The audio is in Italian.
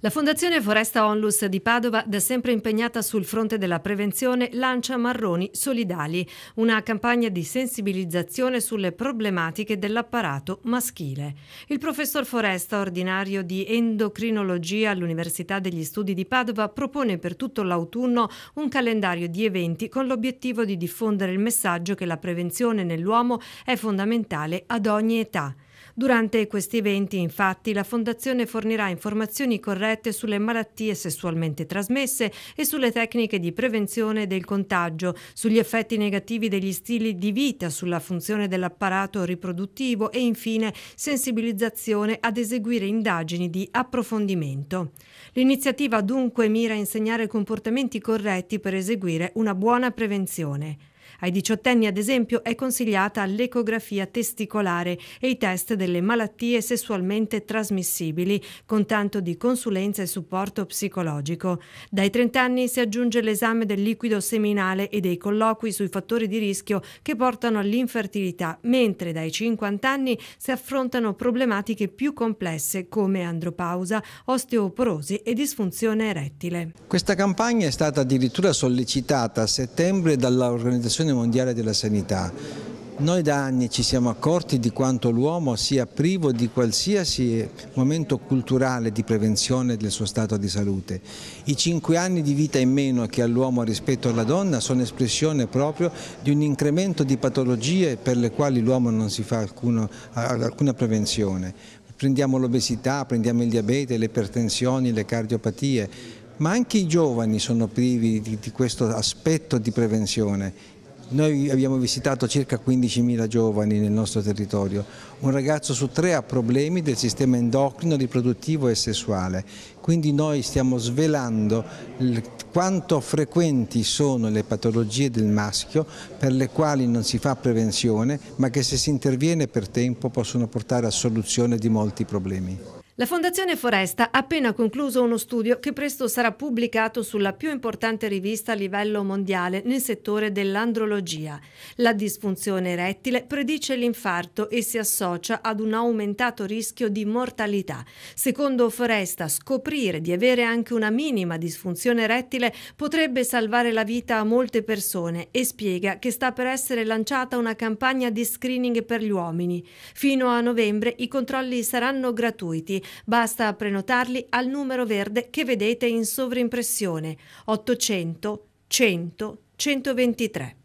La Fondazione Foresta Onlus di Padova, da sempre impegnata sul fronte della prevenzione, lancia Marroni Solidali, una campagna di sensibilizzazione sulle problematiche dell'apparato maschile. Il professor Foresta, ordinario di endocrinologia all'Università degli Studi di Padova, propone per tutto l'autunno un calendario di eventi con l'obiettivo di diffondere il messaggio che la prevenzione nell'uomo è fondamentale ad ogni età. Durante questi eventi, infatti, la Fondazione fornirà informazioni corrette sulle malattie sessualmente trasmesse e sulle tecniche di prevenzione del contagio, sugli effetti negativi degli stili di vita, sulla funzione dell'apparato riproduttivo e infine sensibilizzazione ad eseguire indagini di approfondimento. L'iniziativa dunque mira a insegnare comportamenti corretti per eseguire una buona prevenzione. Ai diciottenni, ad esempio, è consigliata l'ecografia testicolare e i test delle malattie sessualmente trasmissibili, con tanto di consulenza e supporto psicologico. Dai 30 anni si aggiunge l'esame del liquido seminale e dei colloqui sui fattori di rischio che portano all'infertilità, mentre dai 50 anni si affrontano problematiche più complesse come andropausa, osteoporosi e disfunzione erettile. Questa campagna è stata addirittura sollecitata a settembre dall'organizzazione Organizzazione Mondiale della Sanità. Noi da anni ci siamo accorti di quanto l'uomo sia privo di qualsiasi momento culturale di prevenzione del suo stato di salute. I cinque anni di vita in meno che ha l'uomo rispetto alla donna sono espressione proprio di un incremento di patologie per le quali l'uomo non si fa alcuno, alcuna prevenzione. Prendiamo l'obesità, prendiamo il diabete, le ipertensioni, le cardiopatie, ma anche i giovani sono privi di, di questo aspetto di prevenzione. Noi abbiamo visitato circa 15.000 giovani nel nostro territorio, un ragazzo su tre ha problemi del sistema endocrino, riproduttivo e sessuale, quindi noi stiamo svelando quanto frequenti sono le patologie del maschio per le quali non si fa prevenzione ma che se si interviene per tempo possono portare a soluzione di molti problemi. La Fondazione Foresta ha appena concluso uno studio che presto sarà pubblicato sulla più importante rivista a livello mondiale nel settore dell'andrologia. La disfunzione erettile predice l'infarto e si associa ad un aumentato rischio di mortalità. Secondo Foresta, scoprire di avere anche una minima disfunzione erettile potrebbe salvare la vita a molte persone e spiega che sta per essere lanciata una campagna di screening per gli uomini. Fino a novembre i controlli saranno gratuiti Basta prenotarli al numero verde che vedete in sovrimpressione 800 100 123.